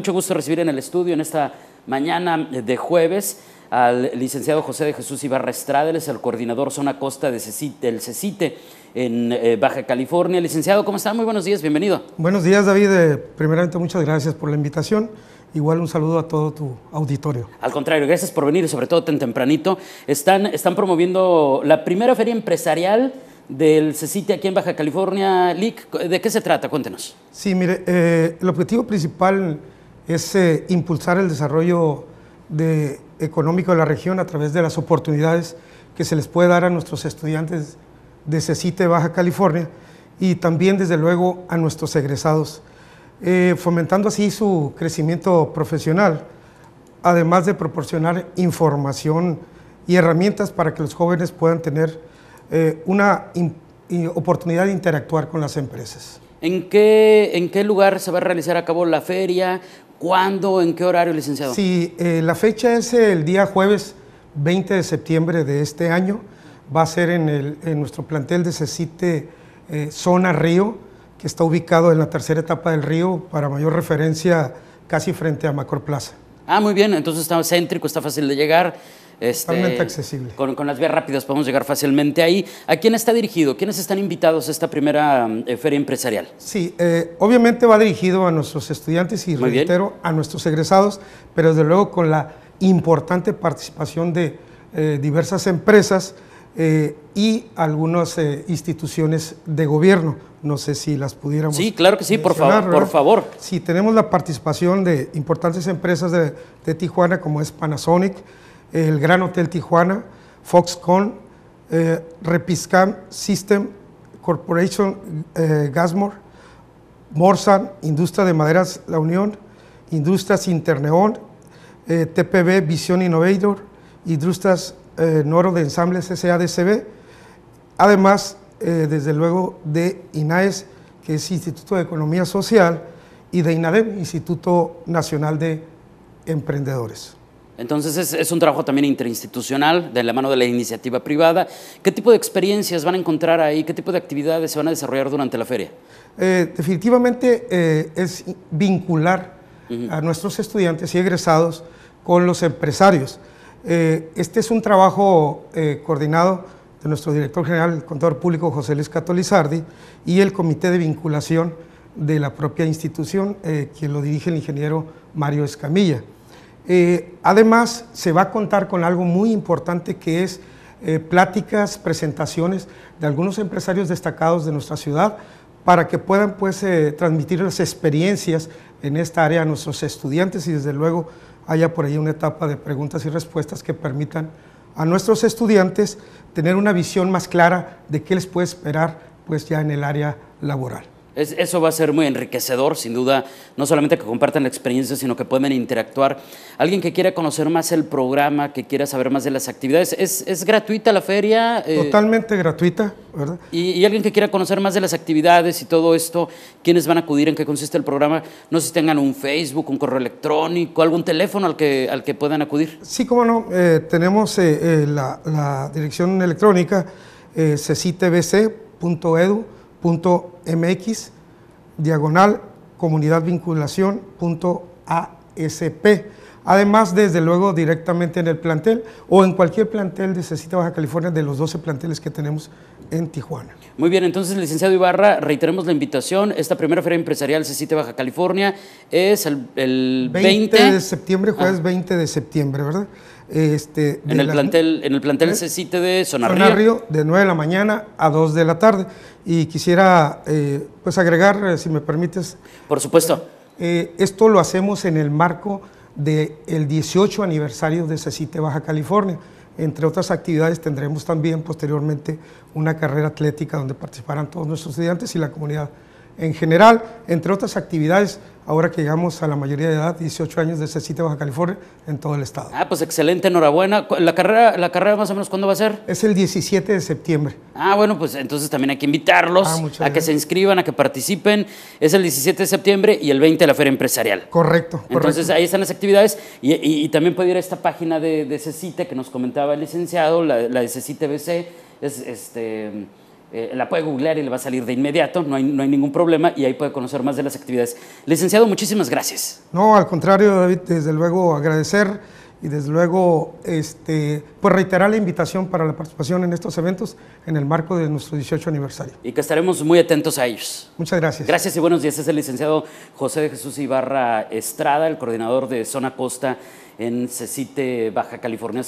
Mucho gusto recibir en el estudio en esta mañana de jueves al licenciado José de Jesús Ibarra Estradeles, él el coordinador zona costa del CECITE, en eh, Baja California. Licenciado, ¿cómo está? Muy buenos días, bienvenido. Buenos días, David. Eh, primeramente, muchas gracias por la invitación. Igual un saludo a todo tu auditorio. Al contrario, gracias por venir, y sobre todo tan tempranito. Están, están promoviendo la primera feria empresarial del CECITE aquí en Baja California. Lick, ¿de qué se trata? Cuéntenos. Sí, mire, eh, el objetivo principal es eh, impulsar el desarrollo económico de la región a través de las oportunidades que se les puede dar a nuestros estudiantes de CECITE Baja California y también, desde luego, a nuestros egresados, eh, fomentando así su crecimiento profesional, además de proporcionar información y herramientas para que los jóvenes puedan tener eh, una oportunidad de interactuar con las empresas. ¿En qué, ¿En qué lugar se va a realizar a cabo la feria? ¿Cuándo? ¿En qué horario, licenciado? Sí, eh, la fecha es el día jueves 20 de septiembre de este año. Va a ser en, el, nuestro plantel de Cecite eh, Zona Río, que está ubicado en la tercera etapa del río, para mayor referencia, casi frente a Macor Plaza. Ah, muy bien, entonces está céntrico, está fácil de llegar. Este, Totalmente accesible. Con, las vías rápidas podemos llegar fácilmente ahí. ¿A quién está dirigido? ¿Quiénes están invitados a esta primera mm, eh, feria empresarial? Sí, eh, obviamente va dirigido a nuestros estudiantes y, reitero, a nuestros egresados, pero desde luego con la importante participación de eh, diversas empresas y algunas instituciones de gobierno. No sé si las pudiéramos. Sí, claro que sí, por favor, por favor. Sí, tenemos la participación de importantes empresas de Tijuana como es Panasonic, el Gran Hotel Tijuana, Foxconn, eh, Repiscam System Corporation, eh, Gasmore, Morsan, Industria de Maderas La Unión, Industrias Interneón, eh, TPB Vision Innovator, Industrias eh, Noro de Ensambles SADCB, además, desde luego, de INAES, que es Instituto de Economía Social, y de INADEM, Instituto Nacional de Emprendedores. Entonces es, un trabajo también interinstitucional, de la mano de la iniciativa privada. ¿Qué tipo de experiencias van a encontrar ahí? ¿Qué tipo de actividades se van a desarrollar durante la feria? Eh, definitivamente eh, es vincular a nuestros estudiantes y egresados con los empresarios. Eh, este es un trabajo coordinado de nuestro director general, el contador público José Luis Catolizardi, y el comité de vinculación de la propia institución, quien lo dirige el ingeniero Mario Escamilla. Eh, además, se va a contar con algo muy importante que es eh, pláticas, presentaciones de algunos empresarios destacados de nuestra ciudad para que puedan pues, eh, transmitir las experiencias en esta área a nuestros estudiantes y desde luego haya por ahí una etapa de preguntas y respuestas que permitan a nuestros estudiantes tener una visión más clara de qué les puede esperar pues, ya en el área laboral eso va a ser muy enriquecedor, sin duda, no solamente que compartan la experiencia, sino que pueden interactuar. Alguien que quiera conocer más el programa, que quiera saber más de las actividades, ¿es, gratuita la feria? Eh, Totalmente gratuita, ¿verdad? Y, alguien que quiera conocer más de las actividades y todo esto, quiénes van a acudir, en qué consiste el programa, no sé si tengan un Facebook, un correo electrónico, algún teléfono al que, al que puedan acudir. Sí, cómo no, eh, tenemos eh, la, dirección electrónica, eh, .mx, diagonal comunidad vinculación asp Además, desde luego, directamente en el plantel o en cualquier plantel de Cecita Baja California de los 12 planteles que tenemos en Tijuana. Muy bien, entonces, licenciado Ibarra, reiteremos la invitación. Esta primera feria empresarial Cecita Baja California es el, 20... de septiembre, jueves 20 ah. de septiembre, ¿verdad? Este, en, el plantel, en el plantel ¿Eh? Cecite de Sonarrio. Sonarrio. de 9 de la mañana a 2 de la tarde. Y quisiera eh, pues agregar, eh, si me permites. Por supuesto. esto lo hacemos en el marco del 18 aniversario de CECITE Baja California. Entre otras actividades tendremos también posteriormente una carrera atlética donde participarán todos nuestros estudiantes y la comunidad en general, entre otras actividades, ahora que llegamos a la mayoría de edad, 18 años de CECITE Baja California, en todo el estado. Ah, pues excelente, enhorabuena. ¿La carrera, la carrera más o menos cuándo va a ser? Es el 17 de septiembre. Ah, bueno, pues entonces también hay que invitarlos ah, a que se inscriban, a que participen. Es el 17 de septiembre y el 20 de la Feria Empresarial. Correcto, correcto. Entonces ahí están las actividades y, también puede ir a esta página de, de que nos comentaba el licenciado, la, de CECITA BC, es este eh, la puede googlear y le va a salir de inmediato, no hay, ningún problema y ahí puede conocer más de las actividades. Licenciado, muchísimas gracias. No, al contrario, David, desde luego agradecer y desde luego este, pues reiterar la invitación para la participación en estos eventos en el marco de nuestro 18 aniversario. Y que estaremos muy atentos a ellos. Muchas gracias. Gracias y buenos días. Es el licenciado José de Jesús Ibarra Estrada, el coordinador de Zona Costa en Cecite, Baja California.